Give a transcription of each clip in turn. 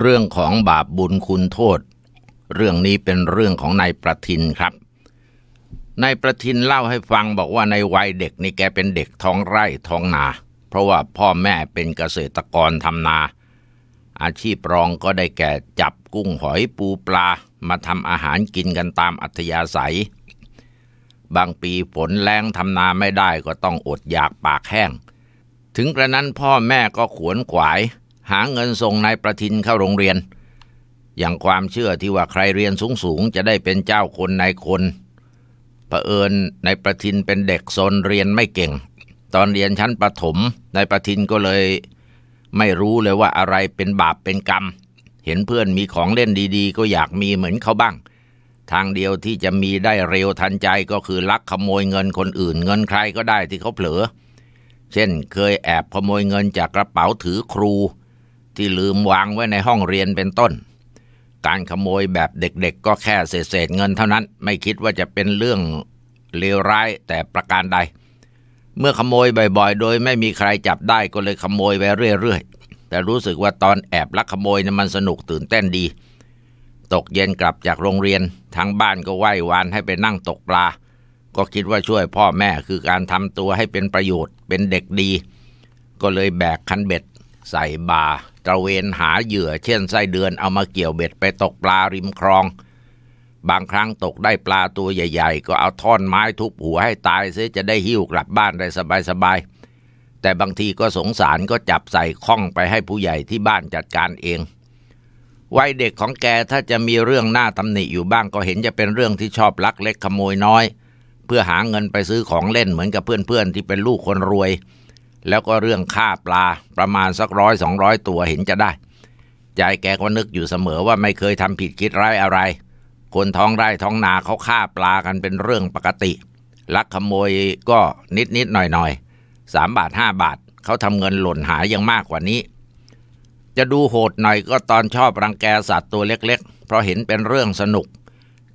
เรื่องของบาปบุญคุณโทษ เรื่องนี้เป็นเรื่องของนายประทินครับนายประทินเล่าให้ฟังบอกว่าในวัยเด็กนี่แกเป็นเด็กท้องไร่ท้องนา เพราะว่าพ่อแม่เป็นเกษตรกรทำนา อาชีพรองก็ได้แก่จับกุ้งหอยปูปลา มาทำอาหารกินกันตามอัธยาศัยบางปีฝนแรงทำนาไม่ได้ก็ต้องอดอยากปากแห้ง ถึงกระนั้นพ่อแม่ก็ขวนขวายหาเงินส่งนายประทินเข้าโรงเรียน อย่างความเชื่อที่ว่าใครเรียนสูงๆจะได้เป็นเจ้าคนนายคนเผอิญนายประทินเป็นเด็กโซนเรียนไม่เก่ง ตอนเรียนชั้นประถมนายประทินก็เลย ไม่รู้เลยว่าอะไรเป็นบาปเป็นกรรม เห็นเพื่อนมีของเล่นดี ๆ ก็อยากมีเหมือนเขาบ้าง ทางเดียวที่จะมีได้เร็วทันใจก็คือลักขโมยเงินคนอื่น เงินใครก็ได้ที่เขาเผลอเช่นเคยแอบขโมยเงินจากกระเป๋าถือครูที่ลืมวางไว้ในห้องเรียนเป็นต้น การขโมยแบบเด็กๆ ก็แค่เศษเงินเท่านั้น ไม่คิดว่าจะเป็นเรื่องเลวร้ายแต่ประการใด เมื่อขโมยบ่อยๆโดยไม่มีใครจับได้ก็เลยขโมยไปเรื่อยๆ แต่รู้สึกว่าตอนแอบลักขโมยนะมันสนุกตื่นเต้นดี ตกเย็นกลับจากโรงเรียนทั้งบ้านก็ไหว้วานให้ไปนั่งตกปลา ก็คิดว่าช่วยพ่อแม่ คือการทำตัวให้เป็นประโยชน์ เป็นเด็กดี ก็เลยแบกคันเบ็ดใส่บาตระเวนหาเหยื่อเช่นไส้เดือนเอามาเกี่ยวเบ็ดไปตกปลาริมคลอง บางครั้งตกได้ปลาตัวใหญ่ๆ ก็เอาท่อนไม้ทุบหัวให้ตายเสียจะได้หิ้วกลับบ้านได้สบายๆแต่บางทีก็สงสารก็จับใส่ข้องไปให้ผู้ใหญ่ที่บ้านจัดการเองวัยเด็กของแกถ้าจะมีเรื่องหน้าตำหนิอยู่บ้างก็เห็นจะเป็นเรื่องที่ชอบลักเล็กขโมยน้อย เพื่อหาเงินไปซื้อของเล่นเหมือนกับเพื่อนๆ ที่เป็นลูกคนรวยแล้วก็เรื่องฆ่าปลาประมาณสักร้อยสองร้อยตัวเห็นจะได้ ใจแกก็นึกอยู่เสมอว่าไม่เคยทำผิดคิดร้ายอะไร คนท้องไร่ท้องนาเขาฆ่าปลากันเป็นเรื่องปกติ ลักขโมยก็นิดนิดหน่อยหน่อยสามบาทห้าบาทเขาทำเงินหล่นหายยังมากกว่านี้ จะดูโหดหน่อยก็ตอนชอบรังแกสัตว์ตัวเล็ก ๆ เพราะเห็นเป็นเรื่องสนุก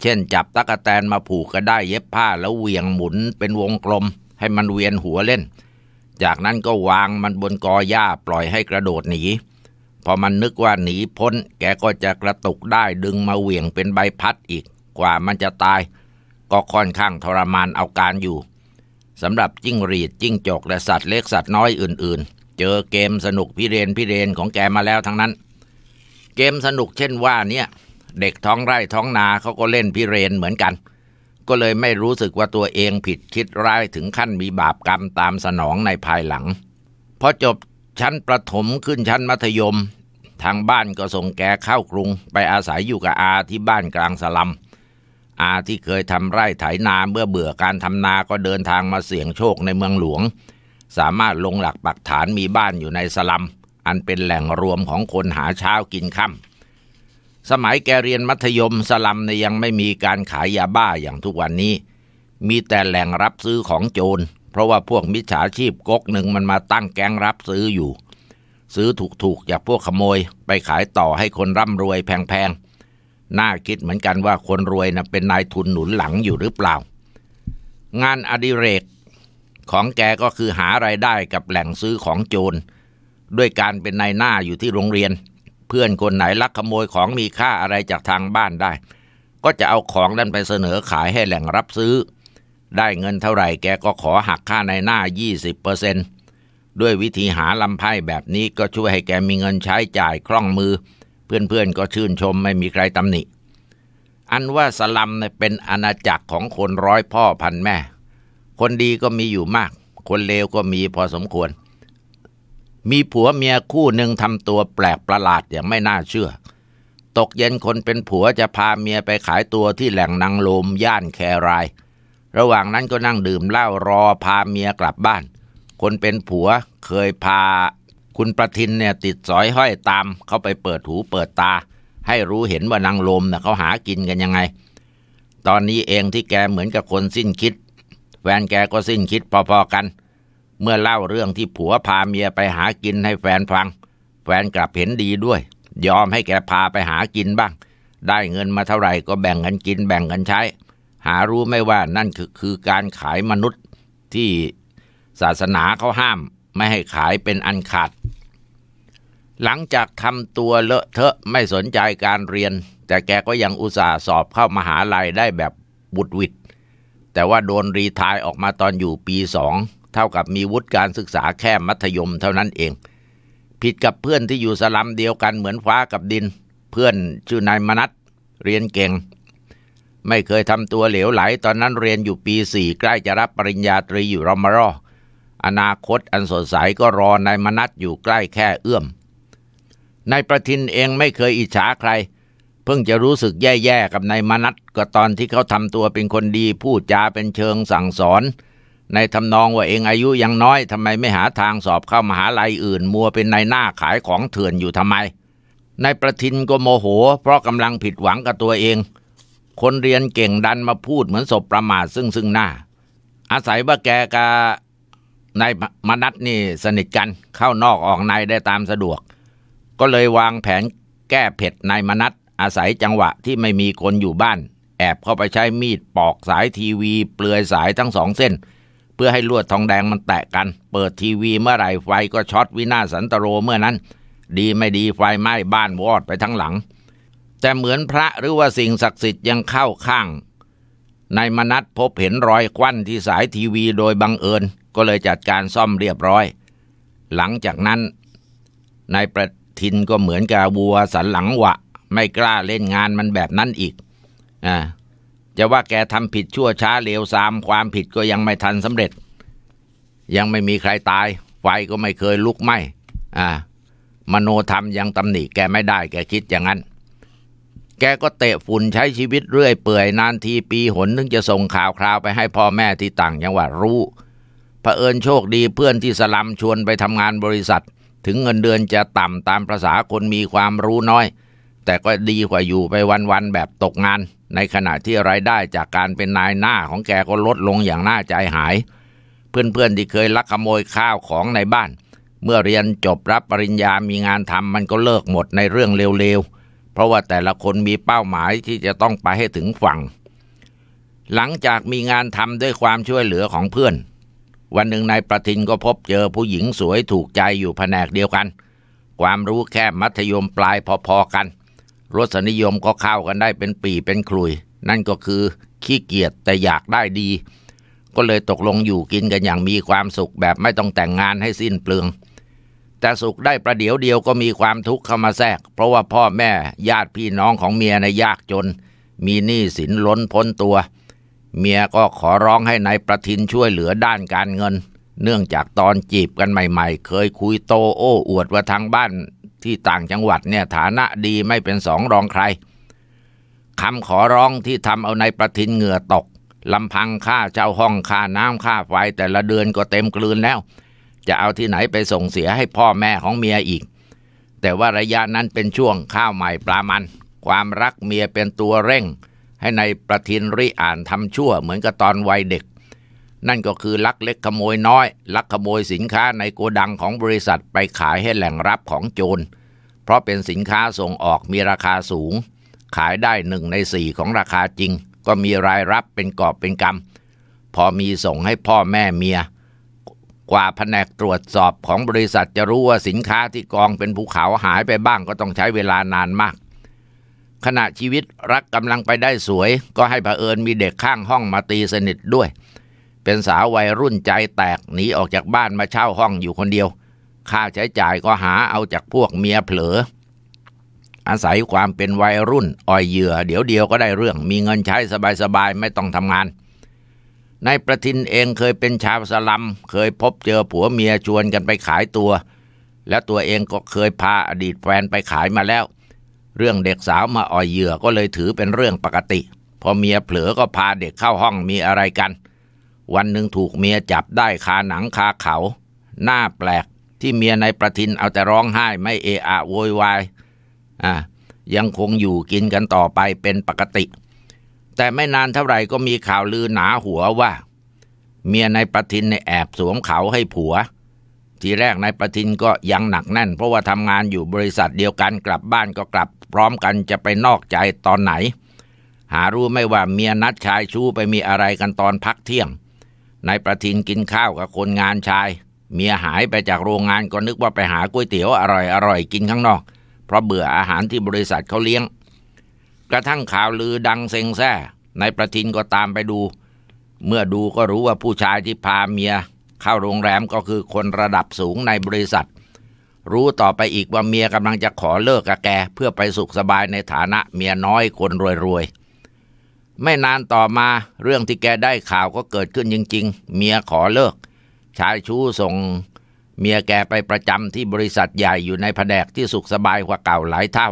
เช่น จับตะกะแตนมาผูกก็ได้เย็บผ้าแล้วเวียงหมุนเป็นวงกลม ให้มันเวียนหัวเล่นจากนั้นก็วางมันบนกอหญ้าปล่อยให้กระโดดหนีพอมันนึกว่าหนีพ้นแกก็จะกระตุกได้ดึงมาเหวี่ยงเป็นใบพัดอีกกว่ามันจะตาย ก็ค่อนข้างทรมานเอาการอยู่สำหรับจิ้งหรีดจิ้งจกและสัตว์เล็กสัตว์น้อยอื่นๆ เจอเกมสนุกพิเรน พิเรนของแกมาแล้วทั้งนั้น เกมสนุกเช่นว่าเนี่ย เด็กท้องไร่ท้องนาเขาก็เล่นพิเรนเหมือนกันก็เลยไม่รู้สึกว่าตัวเองผิดคิดร้าย ถึงขั้นมีบาปกรรมตามสนองในภายหลัง พอจบชั้นประถมขึ้นชั้นมัธยม ทางบ้านก็ส่งแกเข้ากรุงไปอาศัยอยู่กับอาที่บ้านกลางสลัม อาที่เคยทำไร่ไถนาเมื่อเบื่อการทำนาก็เดินทางมาเสี่ยงโชคในเมืองหลวง สามารถลงหลักปักฐานมีบ้านอยู่ในสลัม อันเป็นแหล่งรวมของคนหาเช้ากินค่ำสมัยแกเรียนมัธยมสลัมในยังไม่มีการขายยาบ้าอย่างทุกวันนี้ มีแต่แหล่งรับซื้อของโจร เพราะว่าพวกมิจฉาชีพก๊กหนึ่งมันมาตั้งแก๊งรับซื้ออยู่ ซื้อถูกๆจากพวกขโมยไปขายต่อให้คนร่ำรวยแพงๆ น่าคิดเหมือนกันว่าคนรวยนะเป็นนายทุนหนุนหลังอยู่หรือเปล่า งานอดิเรกของแกก็คือหาไรายได้กับแหล่งซื้อของโจร ด้วยการเป็นนายหน้าอยู่ที่โรงเรียนพื่อนคนไหนลักขโมยของมีค่าอะไรจากทางบ้านได้ ก็จะเอาของนั้นไปเสนอขายให้แหล่งรับซื้อ ได้เงินเท่าไหร่แกก็ขอหักค่าในหน้า 20%ด้วยวิธีหาลำไพ่แบบนี้ก็ช่วยให้แกมีเงินใช้จ่ายคล่องมือเพื่อนๆก็ชื่นชมไม่มีใครตำหนิ อันว่าสลัมเป็นอาณาจักรของคนร้อยพ่อพันแม่ คนดีก็มีอยู่มาก คนเลวก็มีพอสมควรมีผัวเมียคู่หนึ่งทำตัวแปลกประหลาดอย่างไม่น่าเชื่อ ตกเย็นคนเป็นผัวจะพาเมียไปขายตัวที่แหล่งนางลมย่านแคราย ระหว่างนั้นก็นั่งดื่มเหล้ารอพาเมียกลับบ้าน คนเป็นผัวเคยพาคุณประทินเนี่ยติดสอยห้อยตามเขาไปเปิดหูเปิดตา ให้รู้เห็นว่านางลมนะ่ะเขาหากินกันยังไง ตอนนี้เองที่แกเหมือนกับคนสิ้นคิดแฟนแกก็สิ้นคิดพอๆกันเมื่อเล่าเรื่องที่ผัวพาเมียไปหากินให้แฟนฟัง แฟนกลับเห็นดีด้วย ยอมให้แกพาไปหากินบ้าง ได้เงินมาเท่าไหร่ก็แบ่งกันกินแบ่งกันใช้ หารู้ไม่ว่านั่นคือคือการขายมนุษย์ที่ศาสนาเขาห้ามไม่ให้ขายเป็นอันขาด หลังจากทำตัวเลอะเทอะไม่สนใจการเรียน แต่แกก็ยังอุตส่าห์สอบเข้ามาหาลัยได้แบบบุดวิดแต่ว่าโดนรีทายออกมาตอนอยู่ปีสองเท่ากับมีวุฒิการศึกษาแค่มัธยมเท่านั้นเอง ผิดกับเพื่อนที่อยู่สลัมเดียวกันเหมือนฟ้ากับดิน เพื่อนชื่อนายมนัทเรียนเก่ง ไม่เคยทำตัวเหลวไหล ตอนนั้นเรียนอยู่ปีสี่ใกล้จะรับปริญญาตรีอยู่รอมารออนาคตอันสดใสก็รอนายมนัทอยู่ใกล้แค่เอื้อมนายประทินเองไม่เคยอิจฉาใคร เพิ่งจะรู้สึกแย่ๆกับนายมนัทก็ตอนที่เขาทำตัวเป็นคนดีพูดจาเป็นเชิงสั่งสอนในทำนองว่าเองอายุยังน้อยทำไมไม่หาทางสอบเข้ามหาลัยอื่น มัวเป็นนายหน้าขายของเถื่อนอยู่ทำไมนายประทินก็โมโหเพราะกำลังผิดหวังกับตัวเอง คนเรียนเก่งดันมาพูดเหมือนศพประมาทซึ่งซึ่งหน้า อาศัยว่าแกกับนายมนัดนี่สนิทกันเข้านอกออกในได้ตามสะดวก ก็เลยวางแผนแก้เผ็ดนายมนัดอาศัยจังหวะที่ไม่มีคนอยู่บ้าน แอบเข้าไปใช้มีดปอกสายทีวี เปลือยสายทั้งสองเส้นเพื่อให้ลวดทองแดงมันแตะกัน เปิดทีวีเมื่อไหร่ไฟก็ช็อตวินาสันตโรเมื่อนั้น ดีไม่ดีไฟไหม้บ้านวอดไปทั้งหลัง แต่เหมือนพระหรือว่าสิ่งศักดิ์สิทธิ์ยังเข้าข้าง ในมนัดพบเห็นรอยควันที่สายทีวีโดยบังเอิญก็เลยจัดการซ่อมเรียบร้อย หลังจากนั้นนายประทินก็เหมือนกับวัวสันหลังวะไม่กล้าเล่นงานมันแบบนั้นอีกอ่าจะว่าแกทำผิดชั่วช้าเลวสามความผิดก็ยังไม่ทันสำเร็จ ยังไม่มีใครตายไฟก็ไม่เคยลุกไหมอ่ามโนธรรมยังตำหนิแกไม่ได้แกคิดอย่างนั้น แกก็เตะฝุ่นใช้ชีวิตเรื่อยเปื่อยนานทีปีหน นึงจะส่งข่าวคราวไปให้พ่อแม่ที่ต่างจังหวัดรู้เผอิญโชคดีเพื่อนที่สลัมชวนไปทำงานบริษัท ถึงเงินเดือนจะต่ำตามประษาคนมีความรู้น้อย แต่ก็ดีกว่าอยู่ไปวันๆแบบตกงานในขณะที่รายได้ จากการเป็นนายหน้าของแก ก็ลดลงอย่างน่าใจหาย เพื่อนๆที่เคยลักขโมยข้าวของในบ้าน เมื่อเรียนจบรับปริญญามีงานทำมันก็เลิกหมดในเรื่องเร็วๆ เพราะว่าแต่ละคนมีเป้าหมายที่จะต้องไปให้ถึงฝั่ง หลังจากมีงานทำด้วยความช่วยเหลือของเพื่อน วันหนึ่งนายประทินก็พบเจอผู้หญิงสวยถูกใจอยู่แผนกเดียวกัน ความรู้แค่มัธยมปลายพอๆกันรสนิยมก็เข้ากันได้เป็นปีเป็นคลุย นั่นก็คือขี้เกียจ แต่อยากได้ดี ก็เลยตกลงอยู่กินกันอย่างมีความสุขแบบไม่ต้องแต่งงานให้สิ้นเปลือง แต่สุขได้ประเดี๋ยวเดียวก็มีความทุกข์เข้ามาแทรก เพราะว่าพ่อแม่ญาติพี่น้องของเมียในยากจน มีหนี้สินล้นพ้นตัว เมียก็ขอร้องให้ในายประทินช่วยเหลือด้านการเงิน เนื่องจากตอนจีบกันใหม่ ๆ เคยคุยโตโอ้อวดว่าทางบ้านที่ต่างจังหวัดเนี่ยฐานะดีไม่เป็นสองรองใคร คำขอร้องที่ทำเอาในประทินเหงื่อตกลำพังค่าเจ้าห้องค่าน้ำค่าไฟ แต่ละเดือนก็เต็มกลืนแล้ว จะเอาที่ไหนไปส่งเสียให้พ่อแม่ของเมียอีก แต่ว่าระยะนั้นเป็นช่วงข้าวใหม่ปลามัน ความรักเมียเป็นตัวเร่ง ให้ในายประทินริอ่านทำชั่วเหมือนกับตอนวัยเด็กนั่นก็คือลักเล็กขโมยน้อย ลักขโมยสินค้าในโกดังของบริษัทไปขายให้แหล่งรับของโจรเพราะเป็นสินค้าส่งออกมีราคาสูงขายได้หนึ่งในสี่ของราคาจริง ก็มีรายรับเป็นกอบเป็นกำพอมีส่งให้พ่อแม่เมียกว่าแผนกตรวจสอบของบริษัทจะรู้ว่าสินค้าที่กองเป็นภูเขาหายไปบ้างก็ต้องใช้เวลานานมาก ขณะชีวิตรักกำลังไปได้สวยก็ให้เผอิญมีเด็กข้างห้องมาตีสนิทด้วย เป็นสาววัยรุ่นใจแตกหนีออกจากบ้านมาเช่าห้องอยู่คนเดียวค่าใช้จ่ายก็หาเอาจากพวกเมียเผลอ อาศัยความเป็นวัยรุ่น อ่อยเหยื่อ เดี๋ยวเดียวก็ได้เรื่อง มีเงินใช้สบายๆไม่ต้องทำงานนายประทินเองเคยเป็นชาวสลัมเคยพบเจอผัวเมียชวนกันไปขายตัว และตัวเองก็เคยพาอดีตแฟนไปขายมาแล้ว เรื่องเด็กสาวมาอ่อยเหยื่อก็เลยถือเป็นเรื่องปกติ พอเมียเผลอก็พาเด็กเข้าห้องมีอะไรกัน วันหนึ่งถูกเมียจับได้คาหนังคาเขา หน้าแปลกที่เมียนายประทินเอาแต่ร้องไห้ไม่เอะอะโวยวาย อ่า ยังคงอยู่กินกันต่อไปเป็นปกติ แต่ไม่นานเท่าไหร่ก็มีข่าวลือหนาหัวว่า เมียนายประทินในแอบสวมเขาให้ผัว ทีแรกนายประทินก็ยังหนักแน่น เพราะว่าทำงานอยู่บริษัทเดียวกันกลับบ้านก็กลับพร้อมกันจะไปนอกใจตอนไหน หารู้ไม่ว่าเมียนัดชายชู้ไปมีอะไรกันตอนพักเที่ยง นายประทินกินข้าวกับคนงานชายเมียหายไปจากโรงงานก็นึกว่าไปหาก๋วยเตี๋ยวอร่อยอร่อยกินข้างนอกเพราะเบื่ออาหารที่บริษัทเขาเลี้ยง กระทั่งข่าวลือดังเซ็งแซ่ในประทินก็ตามไปดู เมื่อดูก็รู้ว่าผู้ชายที่พาเมีย เข้าโรงแรมก็คือคนระดับสูงในบริษัท รู้ต่อไปอีกว่าเมียกำลังจะขอเลิกกับแกเพื่อไปสุขสบายในฐานะเมียน้อยคนรวยๆไม่นานต่อมาเรื่องที่แกได้ข่าวก็เกิดขึ้นจริงๆ เมียขอเลิกชายชู้ส่งเมียแกไปประจำที่บริษัทใหญ่อยู่ในแผนกที่สุขสบายกว่าเก่าหลายเท่า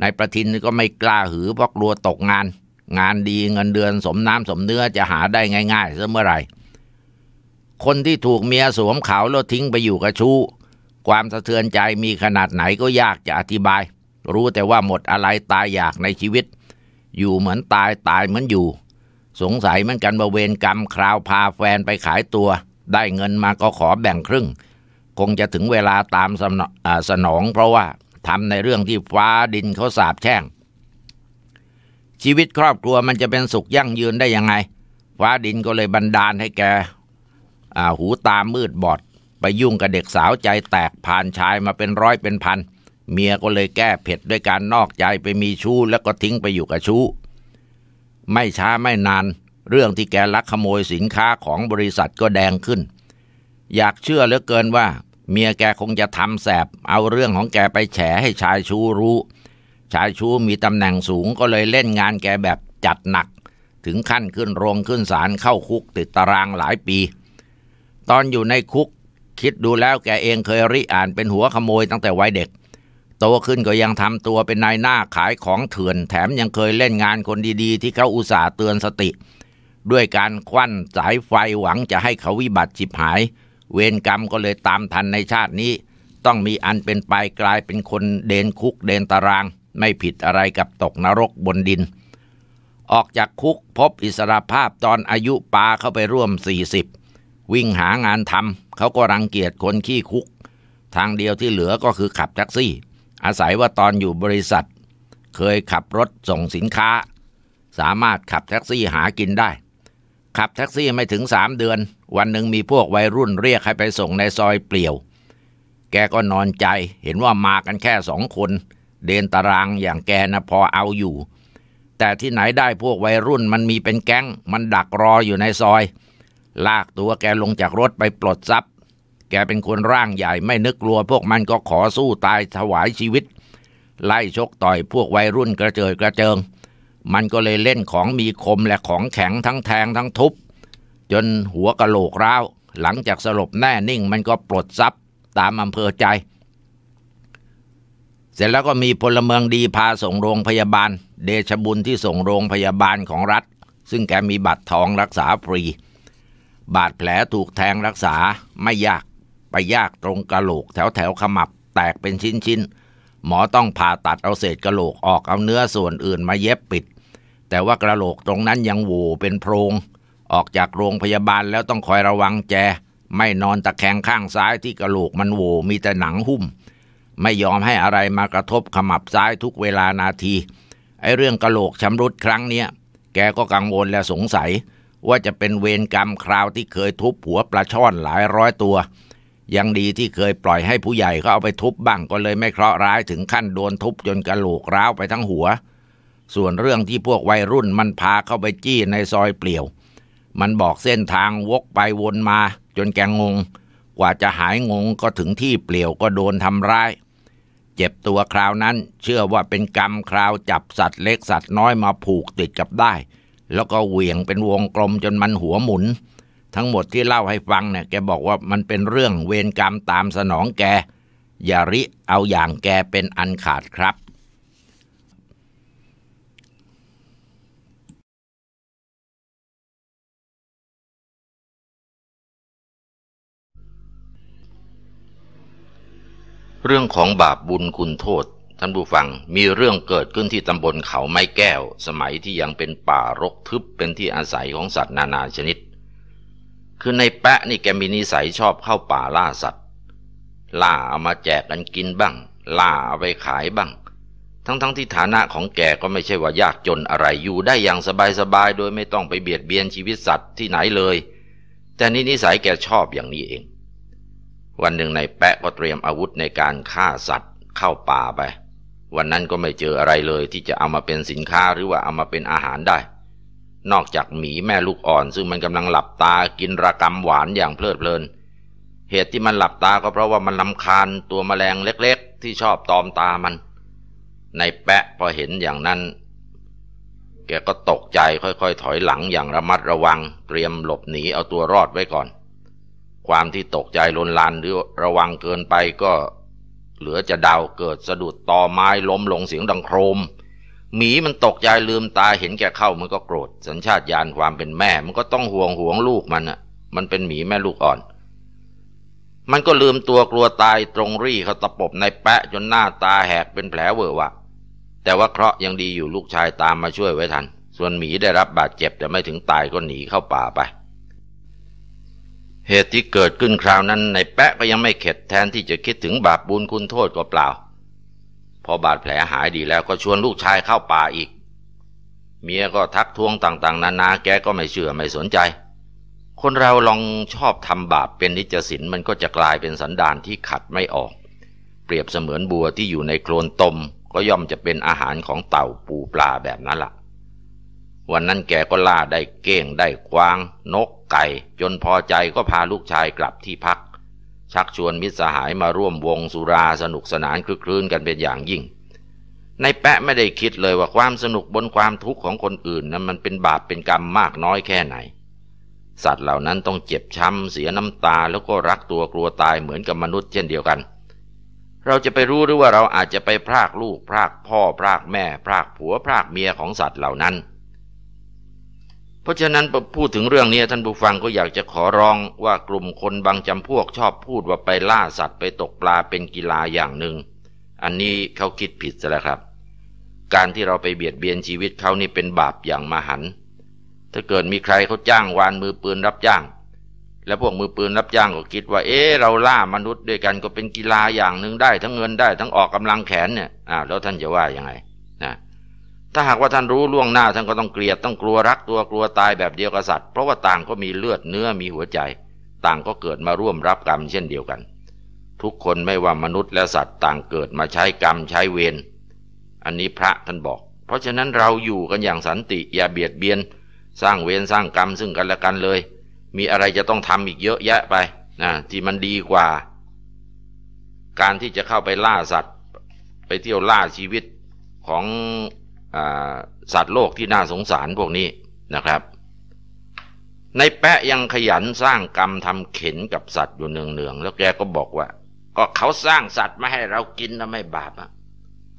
นายประทินก็ไม่กล้าหือเพราะกลัวตกงาน งานดีเงินเดือนสมน้ำสมเนื้อจะหาได้ง่ายๆเสเมื่อไหร่ คนที่ถูกเมียสวมเขาแล้วทิ้งไปอยู่กับชู้ ความสะเทือนใจมีขนาดไหนก็ยากจะอธิบาย รู้แต่ว่าหมดอะไรตายอยากในชีวิต อยู่เหมือนตายตายเหมือนอยู่ สงสัยเหมือนกันบรเวณกรรมคราวพาแฟนไปขายตัวได้เงินมาก็ขอแบ่งครึ่ง คงจะถึงเวลาตามสนอสนองเพราะว่าทำในเรื่องที่ฟ้าดินเขาสาบแช่ง ชีวิตครอบครัวมันจะเป็นสุขยั่งยืนได้ยังไง ฟ้าดินก็เลยบันดาลให้แกหูตามืดบอด ไปยุ่งกับเด็กสาวใจแตกผ่านชายมาเป็นร้อยเป็นพันเมียก็เลยแก้เผ็ดด้วยการนอกใจไปมีชู้แล้วก็ทิ้งไปอยู่กับชู้ไม่ช้าไม่นานเรื่องที่แกลักขโมยสินค้าของบริษัทก็แดงขึ้น อยากเชื่อเหลือเกินว่า เมียแกคงจะทำแสบ เอาเรื่องของแกไปแฉให้ชายชูรู้ ชายชูมีตำแหน่งสูงก็เลยเล่นงานแกแบบจัดหนัก ถึงขั้นขึ้นโรงขึ้นศาลเข้าคุกติดตารางหลายปี ตอนอยู่ในคุกคิดดูแล้วแกเองเคยริอ่านเป็นหัวขโมยตั้งแต่วัยเด็ก โตขึ้นก็ยังทำตัวเป็นนายหน้าขายของเถื่อนแถมยังเคยเล่นงานคนดี ๆ ที่เขาอุตส่าห์เตือนสติด้วยการควันสายไฟหวังจะให้เขาวิบัติฉิบหาย เวรกรรมก็เลยตามทันในชาตินี้ ต้องมีอันเป็นไปกลายเป็นคนเดนคุกเดนตาราง ไม่ผิดอะไรกับตกนรกบนดิน ออกจากคุกพบอิสระภาพตอนอายุปาเข้าไปร่วม 40 วิ่งหางานทำเขาก็รังเกียจคนขี้คุก ทางเดียวที่เหลือก็คือขับแท็กซี่ อาศัยว่าตอนอยู่บริษัทเคยขับรถส่งสินค้า สามารถขับแท็กซี่หากินได้ขับแท็กซี่ไม่ถึงสามเดือน วันหนึ่งมีพวกวัยรุ่นเรียกให้ไปส่งในซอยเปลี่ยว แกก็นอนใจเห็นว่ามากันแค่สองคน เดินตารางอย่างแกนะพอเอาอยู่ แต่ที่ไหนได้พวกวัยรุ่นมันมีเป็นแก๊งมันดักรออยู่ในซอย ลากตัวแกลงจากรถไปปลดทรัพย์ แกเป็นคนร่างใหญ่ไม่นึกกลัว พวกมันก็ขอสู้ตายถวายชีวิต ไล่ชกต่อยพวกวัยรุ่นกระเจิดกระเจิงมันก็เลยเล่นของมีคมและของแข็งทั้งแทงทั้งทุบ จนหัวกะโหลกร้าว หลังจากสลบแน่นิ่งมันก็ปลดทรัพย์ตามอำเภอใจ เสร็จแล้วก็มีพลเมืองดีพาส่งโรงพยาบาล เดชบุญที่ส่งโรงพยาบาลของรัฐ ซึ่งแกมีบัตรทองรักษาฟรี บาดแผลถูกแทงรักษาไม่ยากไปยากตรงกะโหลก แถวแถวขมับแตกเป็นชิ้นชิ้นหมอต้องผ่าตัดเอาเศษกะโหลกออกเอาเนื้อส่วนอื่นมาเย็บปิดแต่ว่ากระโหลกตรงนั้นยังโหวเป็นโพรง ออกจากโรงพยาบาลแล้วต้องคอยระวังแจ ไม่นอนตะแคงข้างซ้ายที่กระโหลกมันโหวมีแต่หนังหุ้มไม่ยอมให้อะไรมากระทบขมับซ้ายทุกเวลานาที ไอ้เรื่องกระโหลกชำรุดครั้งเนี้ยแกก็กังวลและสงสัย ว่าจะเป็นเวรกรรมคราวที่เคยทุบหัวปลาช่อนหลายร้อยตัวยังดีที่เคยปล่อยให้ผู้ใหญ่เขาเอาไปทุบบ้างก็เลยไม่เคราะห์ร้ายถึงขั้นโดนทุบจนกระโหลกร้าวไปทั้งหัวส่วนเรื่องที่พวกวัยรุ่นมันพาเข้าไปจี้ในซอยเปลี่ยว มันบอกเส้นทางวกไปวนมาจนแกงง กว่าจะหายงงก็ถึงที่เปลี่ยวก็โดนทำร้ายเจ็บตัวคราวนั้นเชื่อว่าเป็นกรรมคราวจับสัตว์เล็กสัตว์น้อยมาผูกติดกับได้ แล้วก็เหวี่ยงเป็นวงกลมจนมันหัวหมุน ทั้งหมดที่เล่าให้ฟังเนี่ยแกบอกว่ามันเป็นเรื่องเวรกรรมตามสนองแก อย่าริเอาอย่างแกเป็นอันขาดครับเรื่องของบาปบุญคุณโทษ ท่านผู้ฟังมีเรื่องเกิดขึ้นที่ตำบลเขาไม้แก้ว สมัยที่ยังเป็นป่ารกทึบเป็นที่อาศัยของสัตว์นานาชนิด คือในแปะนี่แกมีนิสัยชอบเข้าป่าล่าสัตว์ ล่าเอามาแจกกันกินบ้าง ล่าเอาไปขายบ้าง ทั้งๆทที่ฐานะของแกก็ไม่ใช่ว่ายากจนอะไรอยู่ได้อย่างสบายๆโดยไม่ต้องไปเบียดเบียนชีวิตสัตว์ที่ไหนเลย แต่นี่นิสัยแกชอบอย่างนี้เองวันหนึ่งในแปะก็เตรียมอาวุธในการฆ่าสัตว์ เข้าป่าไป วันนั้นก็ไม่เจออะไรเลยที่จะเอามาเป็นสินค้าหรือว่าเอามาเป็นอาหารได้ นอกจากหมีแม่ลูกอ่อน ซึ่งมันกำลังหลับตากินระกำหวานอย่างเพลิดเพลิน เหตุที่มันหลับตาก็เพราะว่ามันลำคาญตัวแมลงเล็กๆที่ชอบตอมตามันในแปะพอเห็นอย่างนั้น แกก็ตกใจค่อยๆถอยหลังอย่างระมัดระวัง เตรียมหลบหนีเอาตัวรอดไว้ก่อนความที่ตกใจลนลานหรือระวังเกินไปก็เหลือจะดาวเกิดสะดุดตอไม้ล้มลงเสียงดังโครมหมีมันตกใจลืมตาเห็นแกเข้ามันก็โกรธสัญชาตญาณความเป็นแม่ มันก็ต้องห่วงห่วงลูกมันอะมันเป็นหมีแม่ลูกอ่อน มันก็ลืมตัวกลัวตายตรงรี่เขาตะปบในแปะ จนหน้าตาแหกเป็นแผลเวอะวะ แต่ว่าเคราะห์ยังดีอยู่ลูกชายตามมาช่วยไว้ทันส่วนหมีได้รับบาดเจ็บ แต่ไม่ถึงตายก็หนีเข้าป่าไปเหตุที่เกิดขึ้นคราวนั้นในแปะก็ยังไม่เข็ดแทนที่จะคิดถึงบาปบุญคุณโทษก็เปล่า พอบาดแผลหายดีแล้วก็ชวนลูกชายเข้าป่าอีก เมียก็ทักท้วงต่างๆ นานาแกก็ไม่เชื่อไม่สนใจ คนเราลองชอบทำบาปเป็นนิจสินมันก็จะกลายเป็นสันดานที่ขัดไม่ออก เปรียบเสมือนบัวที่อยู่ในโคลนตมก็ย่อมจะเป็นอาหารของเต่าปูปลาแบบนั้นละ่ะวันนั้นแกก็ล่าได้เก้งได้กวาง นกไก่ จนพอใจก็พาลูกชายกลับที่พัก ชักชวนมิตรสหายมาร่วมวงสุราสนุกสนานคล้นคลื้นกันเป็นอย่างยิ่ง ในแปะไม่ได้คิดเลยว่าความสนุกบนความทุกข์ของคนอื่นนั้นมันเป็นบาปเป็นกรรมมากน้อยแค่ไหน สัตว์เหล่านั้นต้องเจ็บช้ำเสียน้ำตาแล้วก็รักตัวกลัวตายเหมือนกับมนุษย์เช่นเดียวกัน เราจะไปรู้หรือว่าเราอาจจะไปพรากลูกพรากพ่อพรากแม่พรากผัวพรากเมียของสัตว์เหล่านั้นเพราะฉะนั้นพูดถึงเรื่องนี้ท่านผู้ฟังก็อยากจะขอร้องว่ากลุ่มคนบางจำพวกชอบพูดว่าไปล่าสัตว์ไปตกปลาเป็นกีฬาอย่างหนึ่งอันนี้เขาคิดผิดซะแล้วครับ การที่เราไปเบียดเบียนชีวิตเขานี่เป็นบาปอย่างมหัน ถ้าเกิดมีใครเขาจ้างวานมือปืนรับจ้าง และพวกมือปืนรับจ้างก็คิดว่า เอ๊เราล่ามนุษย์ด้วยกันก็เป็นกีฬาอย่างหนึ่งได้ทั้งเงินได้ ทั้งออกกำลังแขนเนี่ยอ้าวแล้วท่านจะว่ายังไงถ้าหากว่าท่านรู้ล่วงหน้าท่านก็ต้องเกลียดต้องกลัวรักตัวกลัวตายแบบเดียวกับสัตว์เพราะว่าต่างก็มีเลือดเนื้อมีหัวใจ ต่างก็เกิดมาร่วมรับกรรมเช่นเดียวกัน ทุกคนไม่ว่ามนุษย์และสัตว์ต่างเกิดมาใช้กรรมใช้เวร อันนี้พระท่านบอก เพราะฉะนั้นเราอยู่กันอย่างสันติอย่าเบียดเบียน สร้างเวรสร้างกรรมซึ่งกันและกันเลย มีอะไรจะต้องทำอีกเยอะแยะไปนะที่มันดีกว่า การที่จะเข้าไปล่าสัตว์ไปเที่ยวล่าชีวิตของสัตว์โลกที่น่าสงสารพวกนี้นะครับ ในแปะยังขยันสร้างกรรมทำเข็นกับสัตว์อยู่เนืองๆแล้วแกก็บอกว่า ก็เขาสร้างสัตว์มาให้เรากินแล้วไม่บาปอะ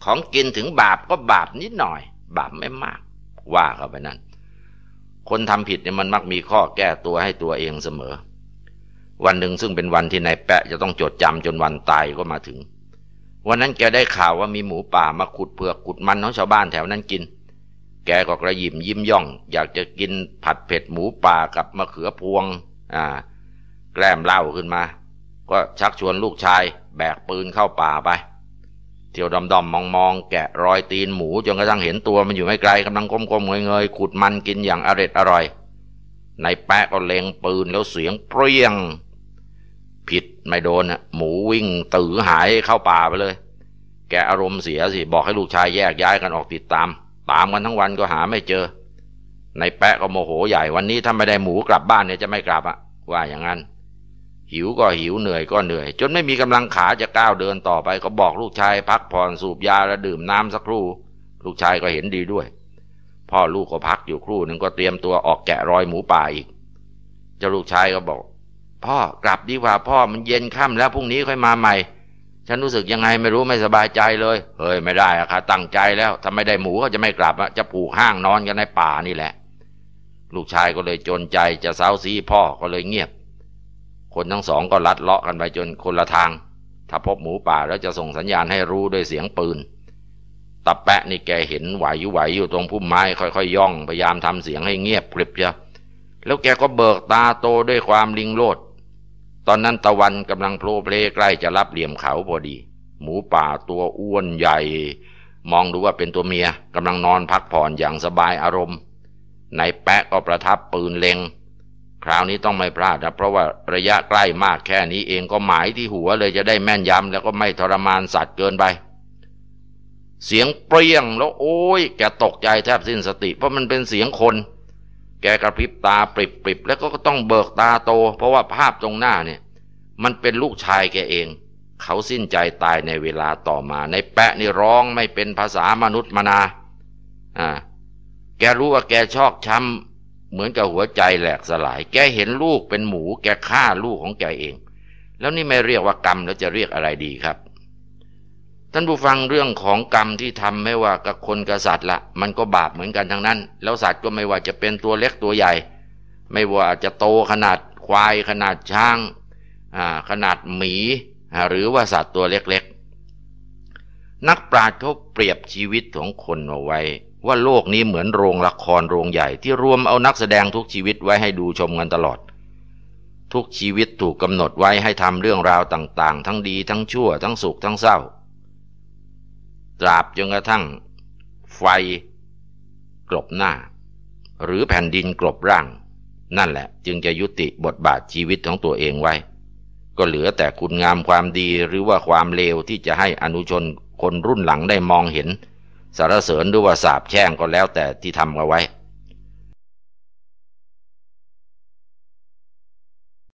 ของกินถึงบาปก็บาปนิดหน่อย บาปไม่มาก ว่าเขาไปนั้น คนทำผิดเนี่ยมันมักมีข้อแก้ตัวให้ตัวเองเสมอ วันหนึ่งซึ่งเป็นวันที่นายแปะจะต้องจดจำจนวันตายก็มาถึงวันนั้นแกได้ข่าวว่ามีหมูป่ามาขุดเปลือกขุดมันของชาวบ้านแถวนั้นกิน แกก็กระยิมยิ้มย่องอยากจะกินผัดเผ็ดหมูป่ากับมะเขือพวง อ่า แกล้มเหล้าขึ้นมา ก็ชักชวนลูกชายแบกปืนเข้าป่าไป เที่ยวดอมดอมมองมองแกะรอยตีนหมูจนกระทั่งเห็นตัวมันอยู่ไม่ไกลกำลังก้มๆเงยๆขุดมันกินอย่างอร็ดอร่อย ในแปะก็เล็งปืนแล้วเสียงเปรี้ยงผิดไม่โดนหมูวิ่งตือหายเข้าป่าไปเลย แกอารมณ์เสียสิบอกให้ลูกชายแยกย้ายกันออกติดตาม ตามกันทั้งวันก็หาไม่เจอ ในแปะก็โมโหใหญ่วันนี้ถ้าไม่ได้หมูกลับบ้านเนี่ยจะไม่กลับอะว่าอย่างนั้น หิวก็หิวเหนื่อยก็เหนื่อย จนไม่มีกำลังขาจะก้าวเดินต่อไป ก็บอกลูกชายพักผ่อนสูบยาและดื่มน้ำสักครู่ ลูกชายก็เห็นดีด้วยพ่อลูกก็พักอยู่ครู่หนึ่งก็เตรียมตัวออกแกะรอยหมูป่าอีกเจ้าลูกชายก็บอกพ่อกลับดีกว่าพ่อมันเย็นค่ำแล้วพรุ่งนี้ค่อยมาใหม่ ฉันรู้สึกยังไงไม่รู้ไม่สบายใจเลยเฮ้ยไม่ได้อะค่ะตั้งใจแล้วถ้าไม่ได้หมูก็จะไม่กลับจะผูกห้างนอนกันในป่านี่แหละลูกชายก็เลยจนใจจะเ้าซีพ่อก็เลยเงียบ คนทั้งสองก็ลัดเลาะกันไปจนคนละทาง ถ้าพบหมูป่าแล้วจะส่งสัญญาณให้รู้ด้วยเสียงปืนตับแปะนี่แกเห็นไหวอยู่ไหวอยู่ตรงพุ่มไม้ ค่อยๆ ย่องพยายามทำเสียงให้เงียบกริบจ้ะแล้วแกก็เบิกตาโตด้วยความลิงโลดตอนนั้นตะวันกำลังโผล่เพลใกล้จะรับเหลี่ยมเขาพอดี หมูป่าตัวอ้วนใหญ่ มองดูว่าเป็นตัวเมียกำลังนอนพักผ่อนอย่างสบายอารมณ์นายแปะก็ประทับปืนเล็ง คราวนี้ต้องไม่พลาดนะเพราะว่าระยะใกล้มากแค่นี้เองก็หมายที่หัวเลยจะได้แม่นยำแล้วก็ไม่ทรมานสัตว์เกินไป เสียงเปรี้ยงแล้วโอ้ยแกตกใจแทบสิ้นสติ เพราะมันเป็นเสียงคนแกกระพริบตาปริบปริบแล้วก็ต้องเบิกตาโต เพราะว่าภาพตรงหน้าเนี่ย มันเป็นลูกชายแกเอง เขาสิ้นใจตายในเวลาต่อมา ในแปะนี่ร้องไม่เป็นภาษามนุษย์มนาอ่าแกรู้ว่าแกชอกช้ำ เหมือนกับหัวใจแหลกสลาย แกเห็นลูกเป็นหมู แกฆ่าลูกของแกเอง แล้วนี่ไม่เรียกว่ากรรมแล้วจะเรียกอะไรดีครับท่านผู้ฟังเรื่องของกรรมที่ทำไม่ว่ากับคนกับสัตว์ละมันก็บาปเหมือนกัน ทั้งนั้น แล้วสัตว์ก็ไม่ว่าจะเป็นตัวเล็กตัวใหญ่ ไม่ว่าจะโตขนาดควายขนาดช้าง ขนาดหมีหรือว่าสัตว์ตัวเล็กๆ นักปราชญ์เขาเปรียบชีวิตของคนเอาไว้ว่าโลกนี้เหมือนโรงละครโรงใหญ่ ที่รวมเอานักแสดงทุกชีวิตไว้ให้ดูชมกันตลอด ทุกชีวิตถูกกำหนดไว้ให้ทำเรื่องราวต่างๆ ทั้งดีทั้งชั่วทั้งสุขทั้งเศร้าตราบจนกระทั่งไฟกลบหน้า หรือแผ่นดินกลบร่าง นั่นแหละจึงจะยุติบทบาทชีวิตของตัวเองไว้ ก็เหลือแต่คุณงามความดีหรือว่าความเลวที่จะให้อนุชนคนรุ่นหลังได้มองเห็น สารเสริญหรือว่าสาบแช่งก็แล้วแต่ที่ทำเอาไว้